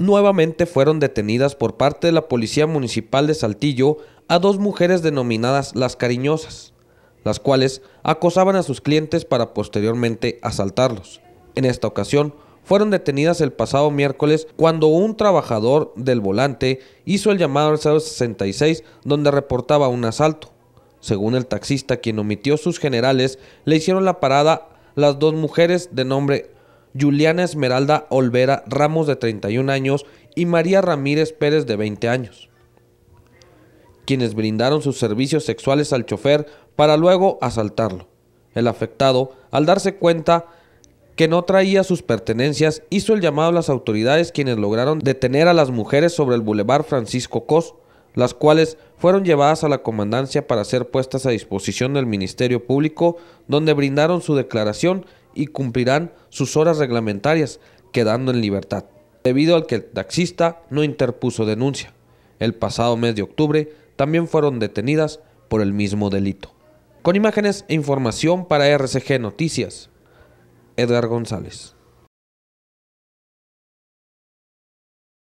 nuevamente fueron detenidas por parte de la Policía Municipal de Saltillo a dos mujeres denominadas las cariñosas, las cuales acosaban a sus clientes para posteriormente asaltarlos. En esta ocasión, fueron detenidas el pasado miércoles cuando un trabajador del volante hizo el llamado al 066 donde reportaba un asalto. Según el taxista quien omitió sus generales, le hicieron la parada las dos mujeres de nombre Juliana Esmeralda Olvera Ramos de 31 años y María Ramírez Pérez de 20 años, quienes brindaron sus servicios sexuales al chofer para luego asaltarlo. El afectado, al darse cuenta que no traía sus pertenencias, hizo el llamado a las autoridades quienes lograron detener a las mujeres sobre el bulevar Francisco Cos, las cuales fueron llevadas a la comandancia para ser puestas a disposición del Ministerio Público, donde brindaron su declaración y cumplirán sus horas reglamentarias, quedando en libertad, debido al que el taxista no interpuso denuncia. El pasado mes de octubre también fueron detenidas por el mismo delito. Con imágenes e información para RCG Noticias, Edgar González.